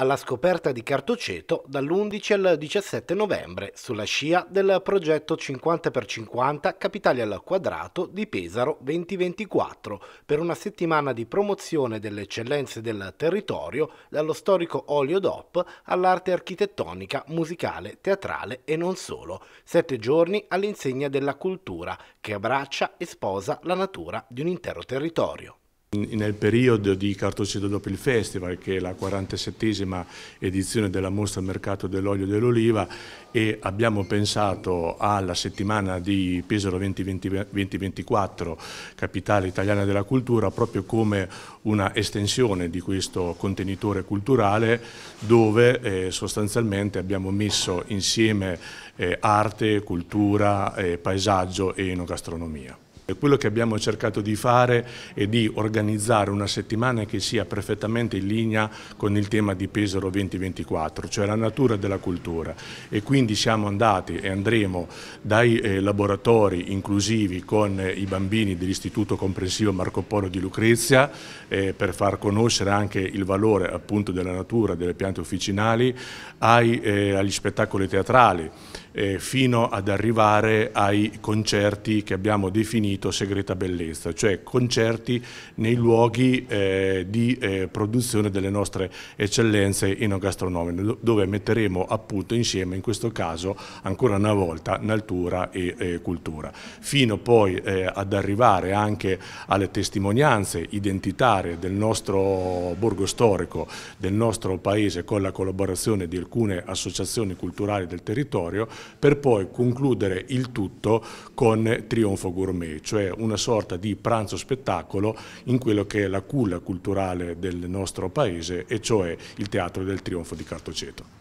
alla scoperta di Cartoceto dall'11 al 17 novembre sulla scia del progetto 50x50 Capitali al quadrato di Pesaro 2024 per una settimana di promozione delle eccellenze del territorio dallo storico olio DOP all'arte architettonica, musicale, teatrale e non solo. Sette giorni all'insegna della cultura che abbraccia e sposa la natura di un intero territorio. Nel periodo di Cartocida dopo il Festival, che è la 47esima edizione della mostra mercato dell'olio e dell'oliva, e abbiamo pensato alla settimana di Pesaro 2024, capitale italiana della cultura, proprio come una estensione di questo contenitore culturale dove eh, sostanzialmente abbiamo messo insieme eh, arte, cultura, eh, paesaggio e enogastronomia. Quello che abbiamo cercato di fare è di organizzare una settimana che sia perfettamente in linea con il tema di Pesaro 2024, cioè la natura della cultura e quindi siamo andati e andremo dai eh, laboratori inclusivi con eh, i bambini dell'Istituto Comprensivo Marco Polo di Lucrezia eh, per far conoscere anche il valore appunto della natura, delle piante officinali, ai, eh, agli spettacoli teatrali eh, fino ad arrivare ai concerti che abbiamo definito segreta bellezza, cioè concerti nei luoghi eh, di eh, produzione delle nostre eccellenze enogastronomiche, dove metteremo appunto insieme in questo caso ancora una volta natura e cultura, fino poi eh, ad arrivare anche alle testimonianze identitarie del nostro borgo storico, del nostro paese con la collaborazione di alcune associazioni culturali del territorio per poi concludere il tutto con Trionfo Gourmet, cioè una sorta di pranzo spettacolo in quello che è la culla culturale del nostro paese e cioè il Teatro del Trionfo di Cartoceto.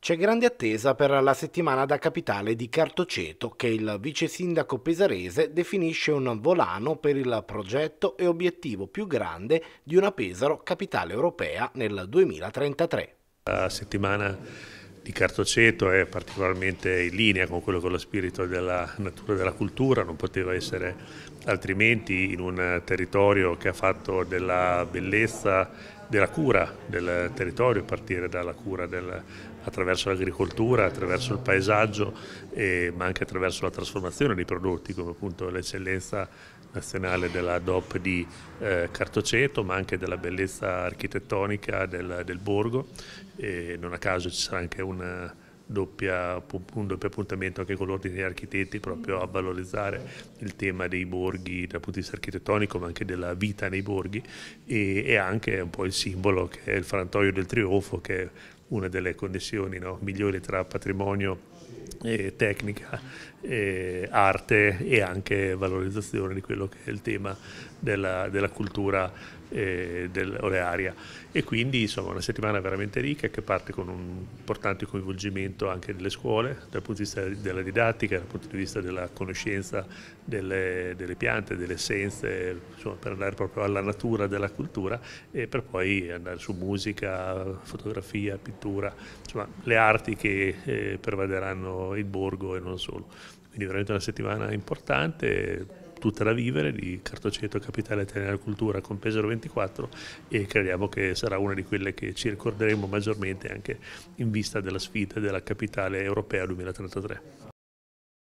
C'è grande attesa per la settimana da capitale di Cartoceto che il vice sindaco pesarese definisce un volano per il progetto e obiettivo più grande di una Pesaro capitale europea nel 2033. La settimana di Cartoceto è particolarmente in linea con quello che è lo spirito della natura e della cultura, non poteva essere altrimenti in un territorio che ha fatto della bellezza, della cura del territorio, a partire dalla cura del, attraverso l'agricoltura, attraverso il paesaggio, e, ma anche attraverso la trasformazione dei prodotti, come appunto l'eccellenza nazionale della DOP di eh, Cartoceto, ma anche della bellezza architettonica del, del borgo. E non a caso ci sarà anche una, Doppia, un doppio appuntamento anche con l'Ordine degli Architetti proprio a valorizzare il tema dei borghi dal punto di vista architettonico ma anche della vita nei borghi e, e anche un po' il simbolo che è il frantoio del trionfo che una delle connessioni no, migliori tra patrimonio e tecnica, e arte e anche valorizzazione di quello che è il tema della, della cultura eh, e quindi insomma una settimana veramente ricca che parte con un importante coinvolgimento anche delle scuole dal punto di vista della didattica, dal punto di vista della conoscenza delle, delle piante, delle essenze, insomma, per andare proprio alla natura della cultura e per poi andare su musica, fotografia, pittura, insomma le arti che eh, pervaderanno il borgo e non solo. Quindi veramente una settimana importante da Vivere di Cartoceto Capitale Italiana Cultura con Pesaro 24 e crediamo che sarà una di quelle che ci ricorderemo maggiormente anche in vista della sfida della capitale europea 2033.